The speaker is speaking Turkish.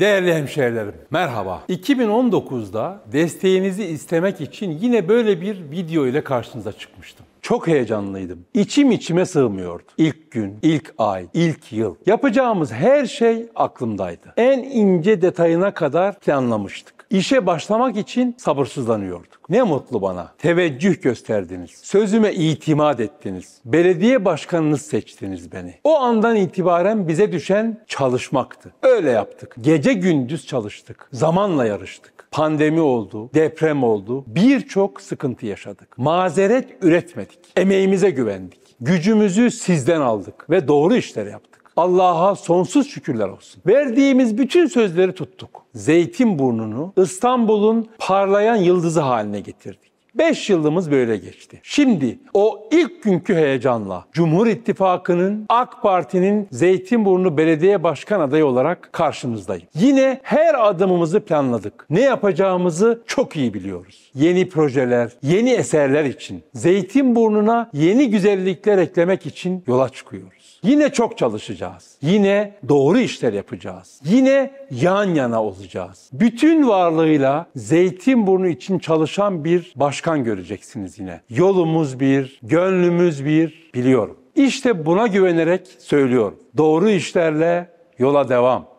Değerli hemşehrilerim, merhaba. 2019'da desteğinizi istemek için yine böyle bir video ile karşınıza çıkmıştım. Çok heyecanlıydım. İçim içime sığmıyordu. İlk gün, ilk ay, ilk yıl yapacağımız her şey aklımdaydı. En ince detayına kadar planlamıştık. İşe başlamak için sabırsızlanıyorduk. Ne mutlu bana. Teveccüh gösterdiniz. Sözüme itimat ettiniz. Belediye başkanınız seçtiniz beni. O andan itibaren bize düşen çalışmaktı. Öyle yaptık. Gece gündüz çalıştık. Zamanla yarıştık. Pandemi oldu, deprem oldu. Birçok sıkıntı yaşadık. Mazeret üretmedik. Emeğimize güvendik. Gücümüzü sizden aldık ve doğru işler yaptık. Allah'a sonsuz şükürler olsun. Verdiğimiz bütün sözleri tuttuk. Zeytin burnunu, İstanbul'un parlayan yıldızı haline getirdik. 5 yılımız böyle geçti. Şimdi o ilk günkü heyecanla Cumhur İttifakı'nın AK Parti'nin Zeytinburnu Belediye Başkan adayı olarak karşınızdayım. Yine her adımımızı planladık. Ne yapacağımızı çok iyi biliyoruz. Yeni projeler, yeni eserler için, Zeytinburnu'na yeni güzellikler eklemek için yola çıkıyoruz. Yine çok çalışacağız. Yine doğru işler yapacağız. Yine yan yana olacağız. Bütün varlığıyla Zeytinburnu için çalışan bir başkan başkan göreceksiniz yine. Yolumuz bir, gönlümüz bir biliyorum. İşte buna güvenerek söylüyorum. Doğru işlerle yola devam.